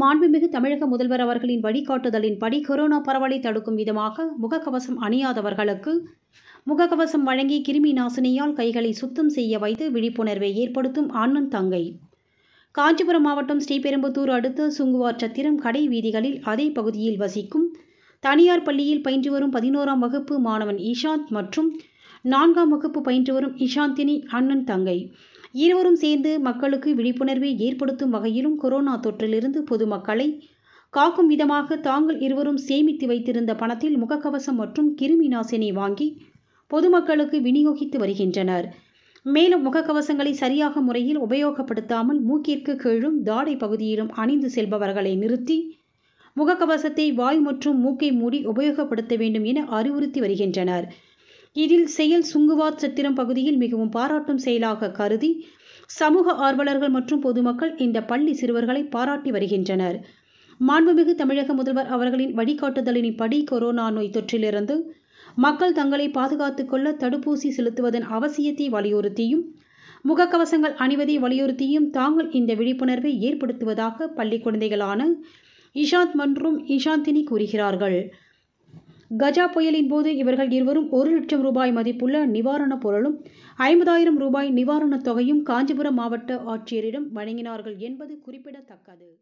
மாண்புமிகு தமிழக முதல்வர் அவர்களின் வழிகாட்டுதலின்படி கொரோனா பரவலை தடுக்கும் விதமாக முகக்கவசம் அணியாதவர்களுக்கு முகக்கவசம் வழங்கி கிருமி நாசினியால் கைகளை சுத்தம் செய்ய வைத்து விழிப்புணர்வை ஏற்படுத்தும் அண்ணன் தங்கை காஞ்சிபுரம் மாவட்டம் ஸ்ரீபெரும்புத்தூர் அடுத்த சுங்குவார் சத்திரம் கடை வீதிகளில் அதே பகுதியில் வசிக்கும் தனியார் பள்ளியில் பயின்று வரும் பதினோராம் வகுப்பு மாணவன் இஷாந்த் மற்றும் நான்காம் வகுப்பு பயின்று வரும் இஷாந்தினி அண்ணன் தங்கை இருவரும் சேர்ந்து மக்களுக்கு விழிப்புணர்வை ஏற்படுத்தும் வகையிலும் கொரோனா தொற்றிலிருந்து பொதுமக்களை காக்கும் விதமாக தாங்கள் இருவரும் சேமித்து வைத்திருந்த பணத்தில் முகக்கவசம் மற்றும் கிருமி நாசினி வாங்கி பொதுமக்களுக்கு விநியோகித்து வருகின்றனர் மேலும் முகக்கவசங்களை சரியாக முறையில் உபயோகப்படுத்தாமல் மூக்கிற்கு கீழும் தாடை பகுதியிலும் அணிந்து செல்பவர்களை நிறுத்தி முகக்கவசத்தை வாய் மற்றும் மூக்கை மூடி உபயோகப்படுத்த வேண்டும் என அறிவுறுத்தி வருகின்றனர் இதில் செயல் சுங்குவாத் சத்திரம் பகுதியில் மிகவும் பாராட்டும் செயலாக கருதி சமூக ஆர்வலர்கள் மற்றும் பொதுமக்கள் இந்த பள்ளி சிறுவர்களை பாராட்டி வருகின்றனர் மாண்புமிகு தமிழக முதல்வர் அவர்களின் படி கொரோனா நோய் தொற்றிலிருந்து மக்கள் தங்களை பாதுகாத்துக் கொள்ள தடுப்பூசி செலுத்துவதன் அவசியத்தை வலியுறுத்தியும் முகக்கவசங்கள் அணிவதை வலியுறுத்தியும் தாங்கள் இந்த விழிப்புணர்வை ஏற்படுத்துவதாக பள்ளி குழந்தைகளான இஷாந்த் மற்றும் இஷாந்தினி கூறுகிறார்கள் கஜா புயலின் போது இவர்கள் இருவரும் ஒரு லட்சம் ரூபாய் மதிப்புள்ள நிவாரணப் பொருளும் ஐம்பதாயிரம் ரூபாய் நிவாரணத் தொகையும் காஞ்சிபுரம் மாவட்ட ஆட்சியரிடம் வழங்கினார்கள் என்பது குறிப்பிடத்தக்கது